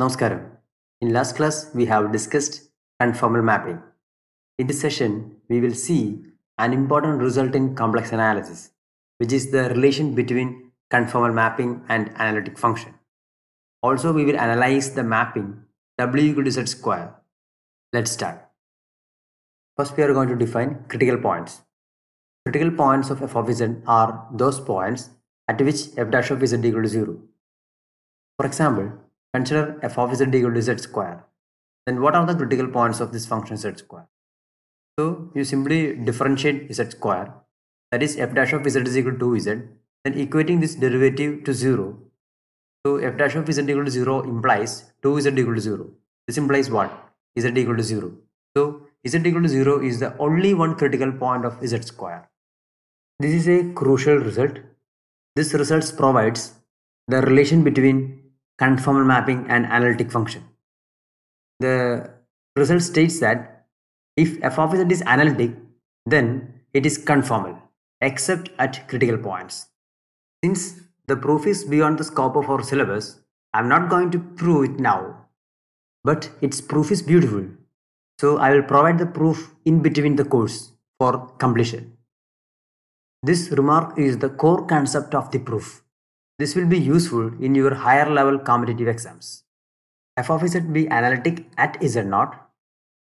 Namaskaram. In last class, we have discussed conformal mapping. In this session, we will see an important result in complex analysis, which is the relation between conformal mapping and analytic function. Also, we will analyze the mapping W equal to Z square. Let's start. First, we are going to define critical points. Critical points of f of z are those points at which f dash of z equal to 0. For example, Consider f of z equal to z square. Then what are the critical points of this function z square? So you simply differentiate z square, that is f dash of z is equal to z, then equating this derivative to 0. So f dash of z equal to 0 implies 2z equal to 0. This implies what? z equal to 0. So z equal to 0 is the only one critical point of z square. This is a crucial result. This result provides the relation between conformal mapping and analytic function. The result states that if f of z is analytic, then it is conformal, except at critical points. Since the proof is beyond the scope of our syllabus, I'm not going to prove it now, but its proof is beautiful. So I will provide the proof in between the course for completion. This remark is the core concept of the proof. This will be useful in your higher level competitive exams. f of z be analytic at z not?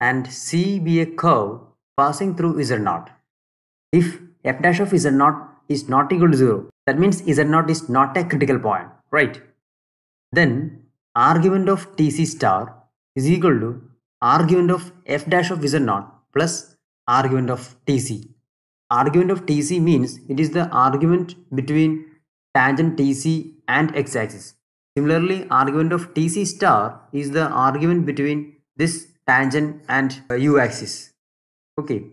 and c be a curve passing through z not? If f dash of z not is not equal to 0, that means z not is not a critical point, right? Then argument of tc star is equal to argument of f dash of z not plus argument of tc. Argument of tc means it is the argument between tangent Tc and x-axis. Similarly, argument of Tc star is the argument between this tangent and uh, u-axis. Okay,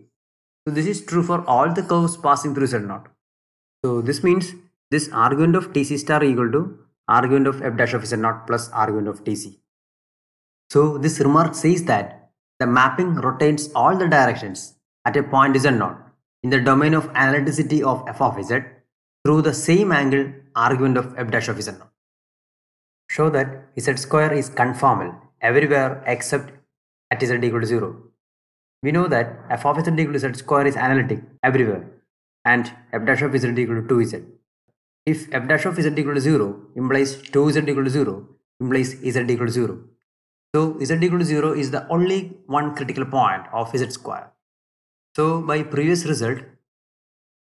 so this is true for all the curves passing through Z0. So this means this argument of Tc star equal to argument of f dash of Z0 plus argument of Tc. So this remark says that the mapping rotates all the directions at a point Z0 in the domain of analyticity of f of z through the same angle argument of f dash of z naught. Show that z square is conformal everywhere except at z equal to 0. We know that f of z equal to z square is analytic everywhere and f dash of z equal to 2z. If f dash of z equal to 0 implies 2z equal to 0 implies z equal to 0. So z equal to 0 is the only one critical point of z square. So by previous result,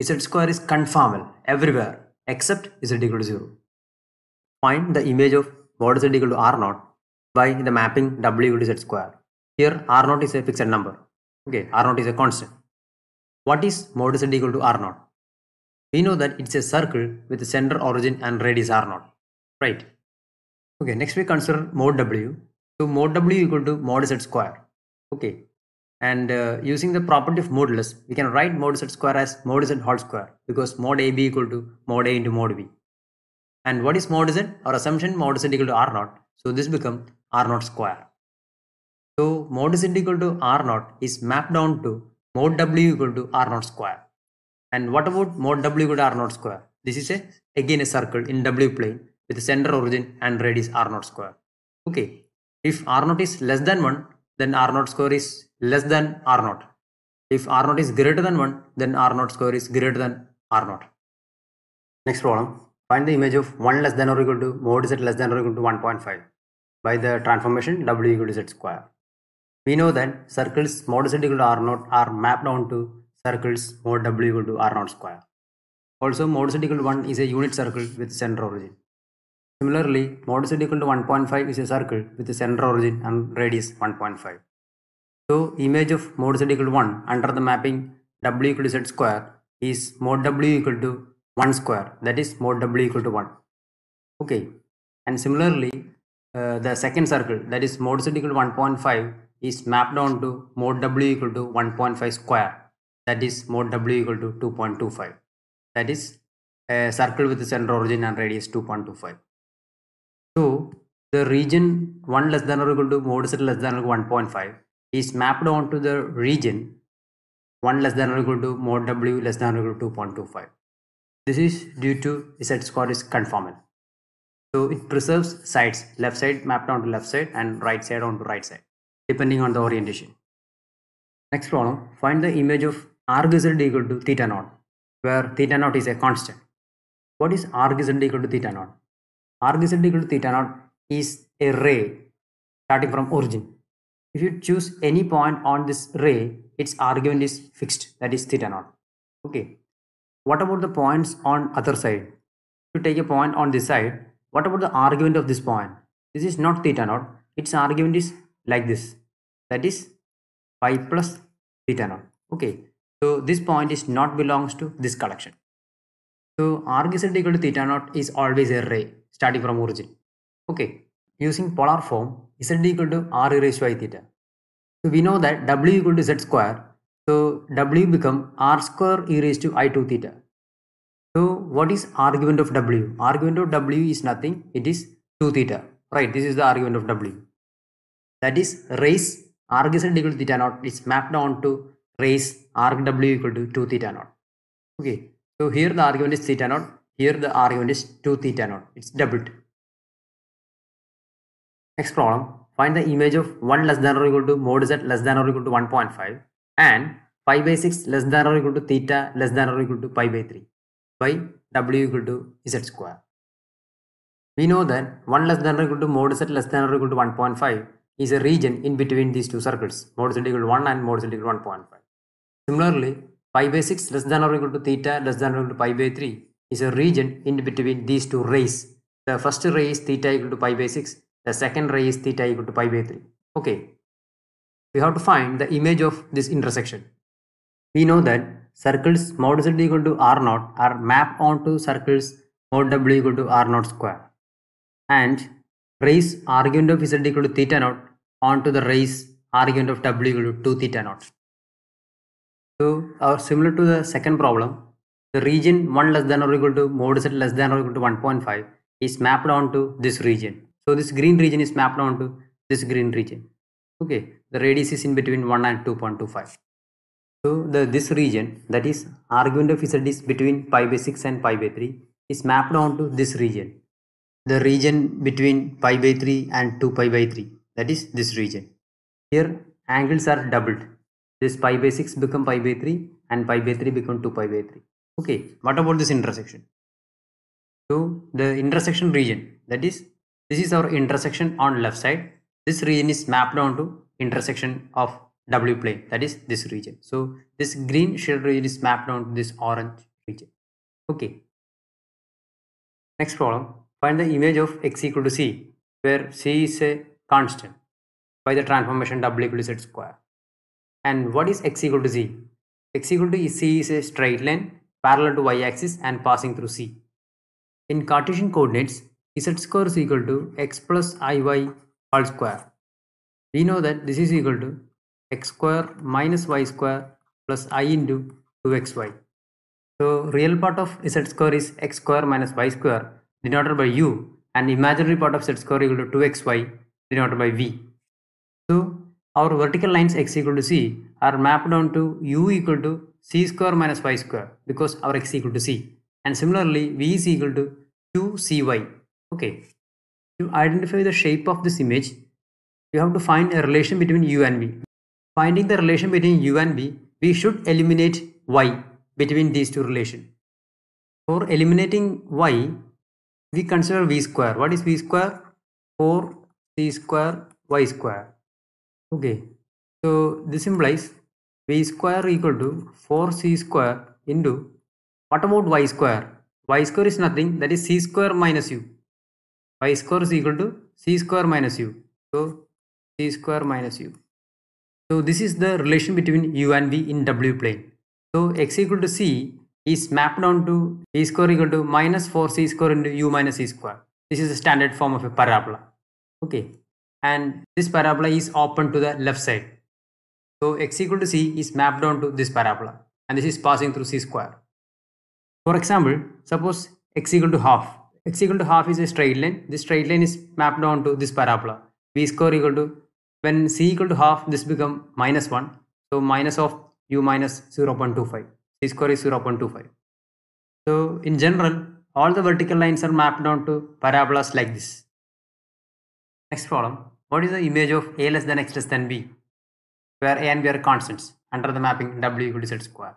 Z square is conformal everywhere except Z equal to 0. Find the image of what is Z equal to R 0 by the mapping W equal to Z square. Here R 0 is a fixed number. Okay, R 0 is a constant. What is mod Z equal to R 0 We know that it's a circle with the center origin and radius R 0 Right. Okay, next we consider mod W. So mod W equal to mod Z square. Okay, and uh, using the property of modulus, we can write mod z square as mod z whole square because mod ab equal to mod a into mod b. And what is mod z? Our assumption mod z equal to r naught. So this becomes r naught square. So mod z equal to r naught is mapped down to mod w equal to r naught square. And what about mod w equal to r naught square? This is a again a circle in w plane with the center origin and radius r naught square. Okay, if r naught is less than 1 then R 0 score is less than R 0 If R 0 is greater than 1, then R 0 score is greater than R 0 Next problem. Find the image of 1 less than or equal to mod z less than or equal to 1.5 by the transformation W equal to z square. We know that circles mod z equal to R 0 are mapped onto circles mod W equal to R 0 square. Also mod z equal to 1 is a unit circle with center origin. Similarly, mod z equal to 1.5 is a circle with the center origin and radius 1.5. So image of mod z equal to 1 under the mapping w equal to z square is mod w equal to 1 square that is mod w equal to 1. Okay. And similarly, uh, the second circle that is mod z equal to 1.5 is mapped onto mod w equal to 1.5 square that is mod w equal to 2.25 that is a circle with the center origin and radius 2.25. So the region 1 less than or equal to modulus less than or equal to 1.5 is mapped onto the region 1 less than or equal to mod w less than or equal to 2.25. This is due to set score is conformal. So it preserves sides, left side mapped onto left side and right side onto right side, depending on the orientation. Next problem, find the image of arg z equal to theta naught, where theta naught is a constant. What is arg z equal to theta naught? r is equal to theta naught is a ray starting from origin if you choose any point on this ray its argument is fixed that is theta naught okay what about the points on other side to take a point on this side what about the argument of this point this is not theta naught its argument is like this that is pi plus theta naught okay so this point is not belongs to this collection so arg is equal to theta naught is always a ray starting from origin okay using polar form z equal to r e raised to i theta so we know that w equal to z square so w become r square e raised to i 2 theta so what is argument of w argument of w is nothing it is 2 theta right this is the argument of w that is raise arg z equal to theta naught is mapped to raise arg w equal to 2 theta naught okay so here the argument is theta naught here the r unit is 2 theta naught. It's doubled. Next problem. Find the image of 1 less than or equal to mod z less than or equal to 1.5 and pi by 6 less than or equal to theta less than or equal to pi by 3 by w equal to z square. We know that 1 less than or equal to mod z less than or equal to 1.5 is a region in between these two circles, mod z equal to 1 and mod z equal to 1.5. Similarly, pi by 6 less than or equal to theta less than or equal to pi by 3 is a region in between these two rays. The first ray is theta equal to pi by 6. The second ray is theta equal to pi by 3. Okay. We have to find the image of this intersection. We know that circles mod z equal to r naught are mapped onto circles mod w equal to r naught square. And rays argument of z equal to theta naught onto the rays argument of w equal to 2 theta naught. So, our uh, similar to the second problem, the region 1 less than or equal to mode set less than or equal to 1.5 is mapped onto this region. So this green region is mapped onto this green region. Okay, the radius is in between 1 and 2.25. So the this region that is argument of z is between pi by 6 and pi by 3 is mapped onto this region. The region between pi by 3 and 2 pi by 3 that is this region. Here angles are doubled. This pi by 6 become pi by 3 and pi by 3 become 2 pi by 3 okay what about this intersection so the intersection region that is this is our intersection on left side this region is mapped onto intersection of w plane that is this region so this green shaded region is mapped onto this orange region okay next problem find the image of x equal to c where c is a constant by the transformation w equal to z square and what is x equal to z x equal to c is a straight line parallel to y-axis and passing through C. In Cartesian coordinates, z square is equal to x plus iy whole square. We know that this is equal to x square minus y square plus i into 2xy. So real part of z square is x square minus y square denoted by u and imaginary part of z square equal to 2xy denoted by v. So our vertical lines x equal to c are mapped onto u equal to c square minus y square because our x equal to c. And similarly, v is equal to 2cy. Okay. To identify the shape of this image, you have to find a relation between u and v. Finding the relation between u and v, we should eliminate y between these two relations. For eliminating y, we consider v square. What is v square? 4 c square y square. Okay. So this implies v square equal to 4c square into what about y square y square is nothing that is c square minus u y square is equal to c square minus u so c square minus u so this is the relation between u and v in w plane so x equal to c is mapped to v square equal to minus 4c square into u minus c square this is the standard form of a parabola okay and this parabola is open to the left side so x equal to c is mapped onto this parabola and this is passing through c square. For example, suppose x equal to half. x equal to half is a straight line. This straight line is mapped onto this parabola. V square equal to when c equal to half this become minus 1. So minus of u minus 0 0.25. c square is 0 0.25. So in general all the vertical lines are mapped onto parabolas like this. Next problem. What is the image of a less than x less than b? where a and b are constants under the mapping w equal to z square.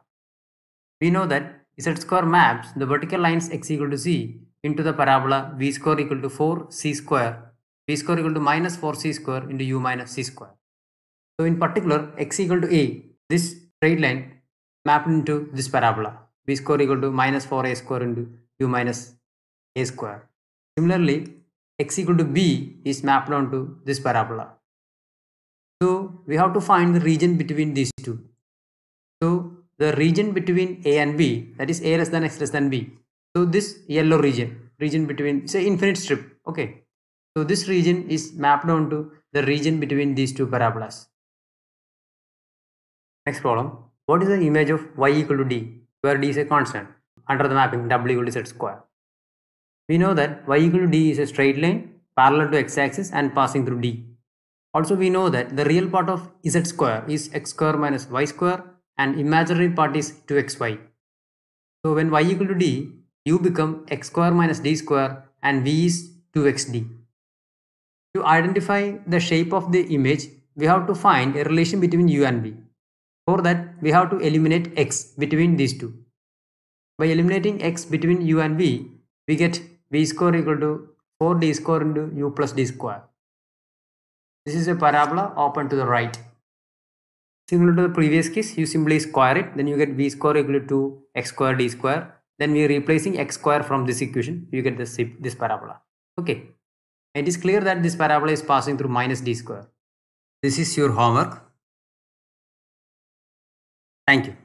We know that z square maps the vertical lines x equal to z into the parabola v square equal to 4c square, v square equal to minus 4c square into u minus c square. So in particular, x equal to a, this straight line mapped into this parabola, v square equal to minus 4a square into u minus a square. Similarly, x equal to b is mapped onto this parabola so we have to find the region between these two. So the region between A and B, that is A less than X less than B. So this yellow region, region between, say infinite strip, okay. So this region is mapped onto the region between these two parabolas. Next problem, what is the image of y equal to d, where d is a constant, under the mapping w equal to z square. We know that y equal to d is a straight line parallel to x axis and passing through d. Also, we know that the real part of z square is x square minus y square and imaginary part is 2xy. So when y equal to d, u become x square minus d square and v is 2xd. To identify the shape of the image, we have to find a relation between u and v. For that, we have to eliminate x between these two. By eliminating x between u and v, we get v square equal to 4d square into u plus d square. This is a parabola open to the right. Similar to the previous case, you simply square it, then you get v square equal to x square d square. Then we are replacing x square from this equation, you get this, this parabola. Okay, it is clear that this parabola is passing through minus d square. This is your homework. Thank you.